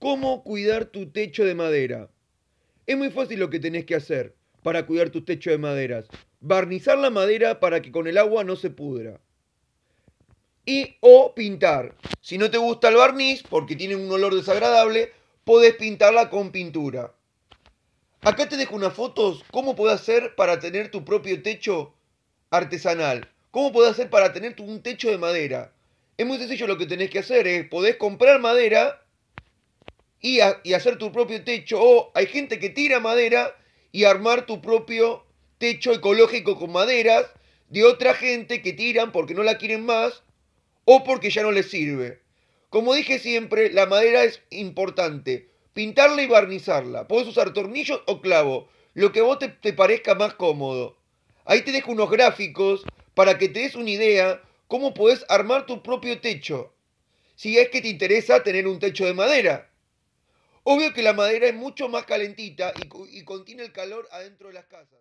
¿Cómo cuidar tu techo de madera? Es muy fácil lo que tenés que hacer para cuidar tu techo de maderas. Barnizar la madera para que con el agua no se pudra. Y o pintar. Si no te gusta el barniz porque tiene un olor desagradable, podés pintarla con pintura. Acá te dejo unas fotos cómo puedes hacer para tener tu propio techo artesanal. ¿Cómo podés hacer para tener un techo de madera? Es muy sencillo lo que tenés que hacer, es podés comprar madera y, hacer tu propio techo. O hay gente que tira madera y armar tu propio techo ecológico con maderas de otra gente que tiran porque no la quieren más o porque ya no les sirve. Como dije siempre, la madera es importante. Pintarla y barnizarla. Puedes usar tornillos o clavo, lo que vos te, parezca más cómodo. Ahí te dejo unos gráficos para que te des una idea cómo puedes armar tu propio techo. Si es que te interesa tener un techo de madera. Obvio que la madera es mucho más calentita y, contiene el calor adentro de las casas.